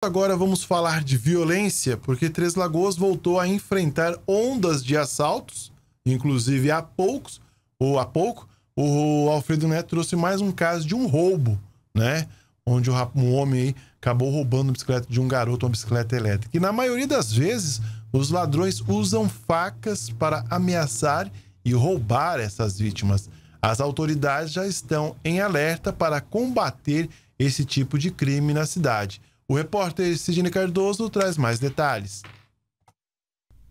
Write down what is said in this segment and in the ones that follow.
Agora vamos falar de violência, porque Três Lagoas voltou a enfrentar ondas de assaltos, inclusive há poucos, ou há pouco, o Alfredo Neto trouxe mais um caso de um roubo, né? Onde um homem acabou roubando a bicicleta de um garoto, uma bicicleta elétrica. E na maioria das vezes, os ladrões usam facas para ameaçar e roubar essas vítimas. As autoridades já estão em alerta para combater esse tipo de crime na cidade. O repórter Sidney Cardoso traz mais detalhes.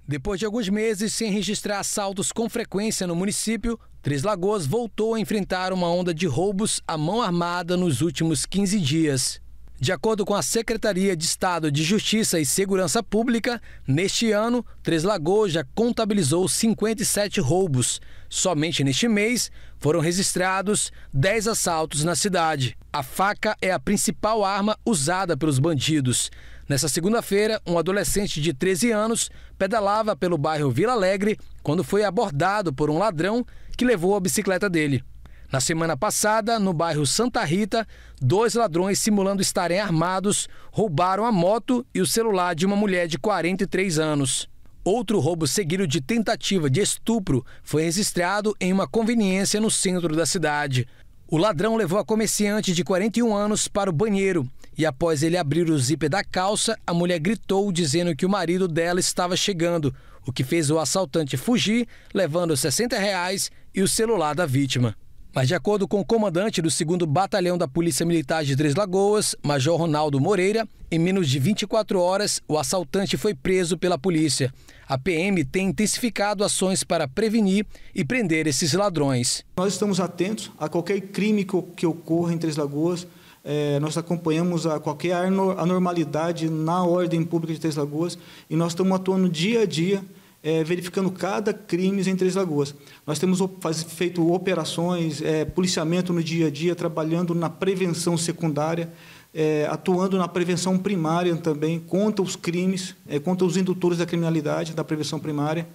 Depois de alguns meses sem registrar assaltos com frequência no município, Três Lagoas voltou a enfrentar uma onda de roubos à mão armada nos últimos 15 dias. De acordo com a Secretaria de Estado de Justiça e Segurança Pública, neste ano, Três Lagoas já contabilizou 57 roubos. Somente neste mês foram registrados 10 assaltos na cidade. A faca é a principal arma usada pelos bandidos. Nessa segunda-feira, um adolescente de 13 anos pedalava pelo bairro Vila Alegre quando foi abordado por um ladrão que levou a bicicleta dele. Na semana passada, no bairro Santa Rita, dois ladrões simulando estarem armados roubaram a moto e o celular de uma mulher de 43 anos. Outro roubo seguido de tentativa de estupro foi registrado em uma conveniência no centro da cidade. O ladrão levou a comerciante de 41 anos para o banheiro e, após ele abrir o zíper da calça, a mulher gritou dizendo que o marido dela estava chegando, o que fez o assaltante fugir, levando 60 reais e o celular da vítima. Mas, de acordo com o comandante do 2 Batalhão da Polícia Militar de Três Lagoas, Major Ronaldo Moreira, em menos de 24 horas, o assaltante foi preso pela polícia. A PM tem intensificado ações para prevenir e prender esses ladrões. Nós estamos atentos a qualquer crime que ocorra em Três Lagoas. É, nós acompanhamos a qualquer anormalidade na ordem pública de Três Lagoas e nós estamos atuando dia a dia é, verificando cada crime em Três Lagoas. Nós temos faz, feito operações, é, policiamento no dia a dia, trabalhando na prevenção secundária, é, atuando na prevenção primária também, contra os crimes, é, contra os indutores da criminalidade, da prevenção primária.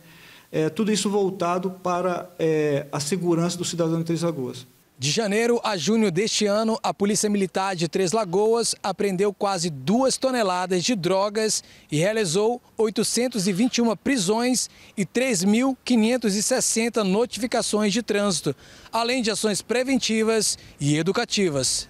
É, tudo isso voltado para é, a segurança do cidadão de Três Lagoas. De janeiro a junho deste ano, a Polícia Militar de Três Lagoas apreendeu quase duas toneladas de drogas e realizou 821 prisões e 3.560 notificações de trânsito, além de ações preventivas e educativas.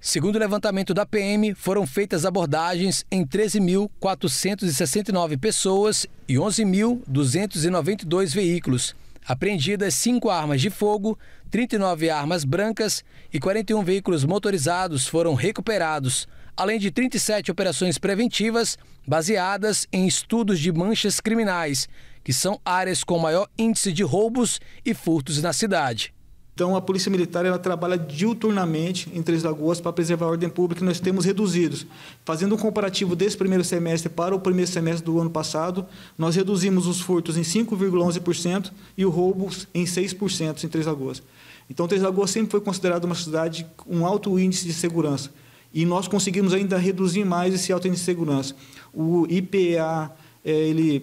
Segundo o levantamento da PM, foram feitas abordagens em 13.469 pessoas e 11.292 veículos. Apreendidas cinco armas de fogo, 39 armas brancas e 41 veículos motorizados foram recuperados, além de 37 operações preventivas baseadas em estudos de manchas criminais, que são áreas com maior índice de roubos e furtos na cidade. Então, a Polícia Militar ela trabalha diuturnamente em Três Lagoas para preservar a ordem pública e nós temos reduzidos. Fazendo um comparativo desse primeiro semestre para o primeiro semestre do ano passado, nós reduzimos os furtos em 5,11% e o roubos em 6% em Três Lagoas. Então, Três Lagoas sempre foi considerada uma cidade com um alto índice de segurança. E nós conseguimos ainda reduzir mais esse alto índice de segurança. O IPA, eh, ele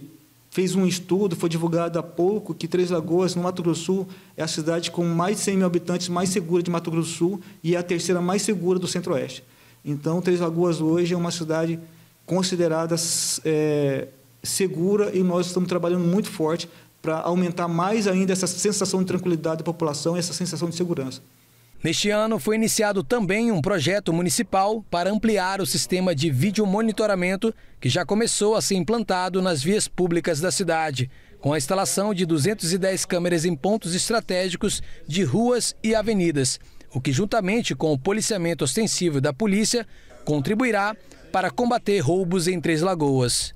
fez um estudo, foi divulgado há pouco, que Três Lagoas, no Mato Grosso do Sul, é a cidade com mais de 100 mil habitantes mais segura de Mato Grosso do Sul e é a terceira mais segura do Centro-Oeste. Então, Três Lagoas hoje é uma cidade considerada é, segura e nós estamos trabalhando muito forte para aumentar mais ainda essa sensação de tranquilidade da população, e essa sensação de segurança. Neste ano, foi iniciado também um projeto municipal para ampliar o sistema de vídeo monitoramento que já começou a ser implantado nas vias públicas da cidade, com a instalação de 210 câmeras em pontos estratégicos de ruas e avenidas, o que, juntamente com o policiamento ostensivo da polícia, contribuirá para combater roubos em Três Lagoas.